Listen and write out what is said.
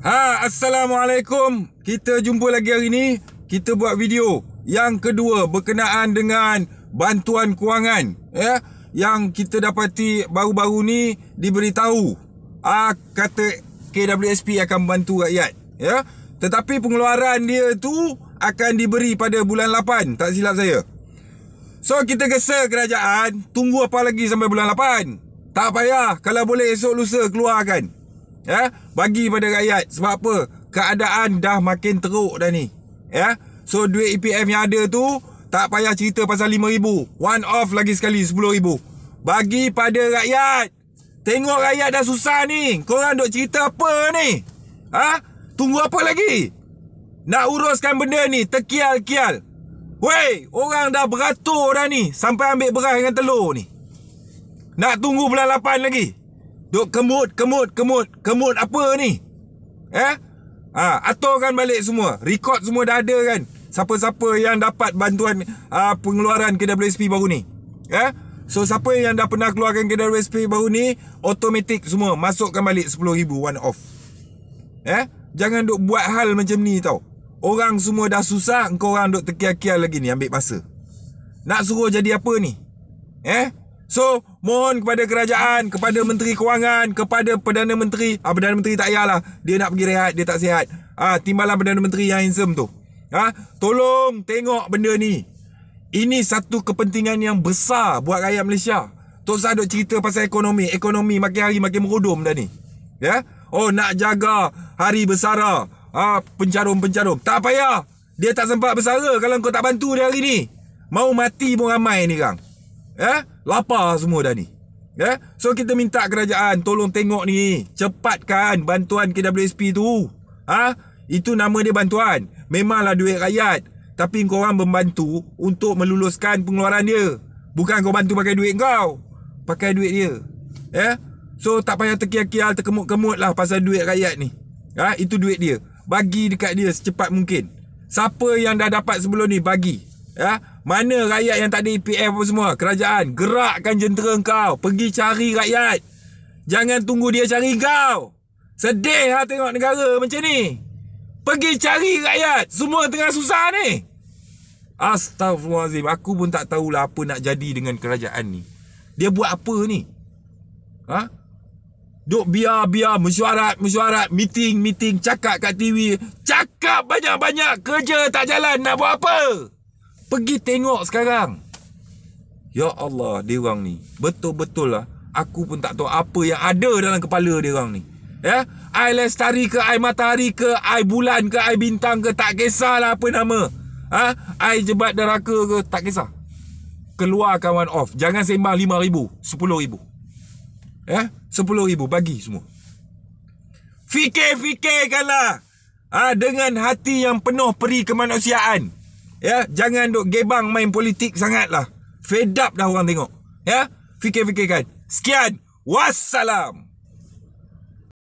Ha, Assalamualaikum Kita jumpa lagi hari ni Kita buat video Yang kedua berkenaan dengan Bantuan kewangan ya, Yang kita dapati baru-baru ni Diberitahu ha, Kata KWSP akan bantu rakyat ya. Tetapi pengeluaran dia tu Akan diberi pada bulan 8 Tak silap saya So kita gesa kerajaan Tunggu apa lagi sampai bulan 8 Tak payah Kalau boleh esok lusa keluarkan ya bagi pada rakyat sebab apa keadaan dah makin teruk dah ni ya so duit EPF yang ada tu tak payah cerita pasal 5000 one off lagi sekali 10000 bagi pada rakyat tengok rakyat dah susah ni kau orang duk cerita apa ni ha tunggu apa lagi nak uruskan benda ni tekial-kial Wey, orang dah beratur dah ni Sampai ambil beras dengan telur ni Nak tunggu bulan 8 lagi Duk kemut, kemut, kemut, kemut apa ni? Eh? Ha, aturkan balik semua. Record semua dah ada kan? Siapa-siapa yang dapat bantuan uh, pengeluaran KWSP baru ni? Eh? So, siapa yang dah pernah keluarkan KWSP baru ni, automatic semua. Masukkan balik RM10,000 one off. Eh? Jangan duk buat hal macam ni tau. Orang semua dah susah, kau orang duk terkial-kial lagi ni ambil masa. Nak suruh jadi apa ni? Eh? So, mohon kepada kerajaan, kepada menteri kewangan, kepada Perdana Menteri. Ah, Perdana Menteri tak yalah, Dia nak pergi rehat, dia tak sihat. Ah, timbalan Perdana Menteri yang handsome tu. Ah, tolong tengok benda ni. Ini satu kepentingan yang besar buat rakyat Malaysia. Tok Zah duk cerita pasal ekonomi. Ekonomi makin hari makin merudum dah ni. Ya? Yeah? Oh, nak jaga hari bersara. Ah, pencarum-pencarum. Tak payah. Dia tak sempat bersara kalau kau tak bantu dia hari ni. Mau mati pun ramai ni, Kang. Eh, lapar semua dah ni. Eh, so kita minta kerajaan tolong tengok ni, cepatkan bantuan KWSP tu. Ah, ha? itu nama dia bantuan. Memanglah duit rakyat, tapi kau orang membantu untuk meluluskan pengeluaran dia. Bukan kau bantu pakai duit kau. Pakai duit dia. Eh, so tak payah terkial-kial terkemut-kemut lah pasal duit rakyat ni. Ah, ha? itu duit dia. Bagi dekat dia secepat mungkin. Siapa yang dah dapat sebelum ni bagi. Ya, ha? Mana rakyat yang tak ada EPF apa semua? Kerajaan, gerakkan jentera kau. Pergi cari rakyat. Jangan tunggu dia cari kau. Sedih lah tengok negara macam ni. Pergi cari rakyat. Semua tengah susah ni. Astaghfirullahaladzim. Aku pun tak tahulah apa nak jadi dengan kerajaan ni. Dia buat apa ni? Ha? Duk biar-biar mesyuarat, mesyuarat, meeting, meeting, cakap kat TV. Cakap banyak-banyak kerja tak jalan nak buat apa? Pergi tengok sekarang Ya Allah Dia orang ni Betul-betul lah Aku pun tak tahu Apa yang ada dalam kepala dia orang ni Ya Air lestari ke Air matahari ke Air bulan ke Air bintang ke Tak kisahlah apa nama Ha Air jebat neraka ke Tak kisah Keluar kawan off Jangan sembang RM5,000 RM10,000 Ya RM10,000 Bagi semua Fikir-fikirkanlah ha? Dengan hati yang penuh peri kemanusiaan ya jangan duk gebang main politik sangatlah fed up dah orang tengok ya fikir-fikirkan sekian wassalam